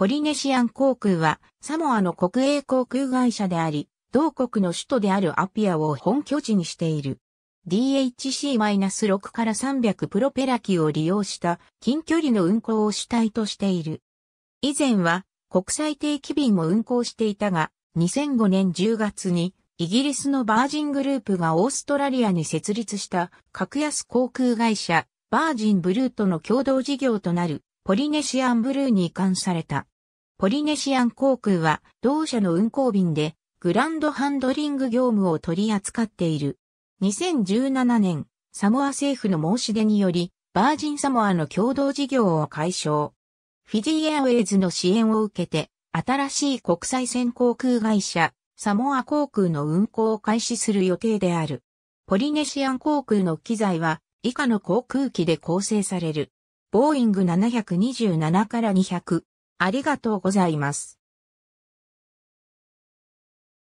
ポリネシアン航空は、サモアの国営航空会社であり、同国の首都であるアピアを本拠地にしている。DHC-6 から300プロペラ機を利用した近距離の運航を主体としている。以前は国際定期便も運航していたが、2005年10月にイギリスのバージングループがオーストラリアに設立した格安航空会社バージンブルーとの共同事業となるポリネシアンブルーに移管された。ポリネシアン航空は同社の運航便でグランドハンドリング業務を取り扱っている。2017年、サモア政府の申し出により、バージンサモアの共同事業を解消。フィジーエアウェイズの支援を受けて、新しい国際線航空会社、サモア航空の運航を開始する予定である。ポリネシアン航空の機材は、以下の航空機で構成される。ボーイング727から200、ありがとうございます。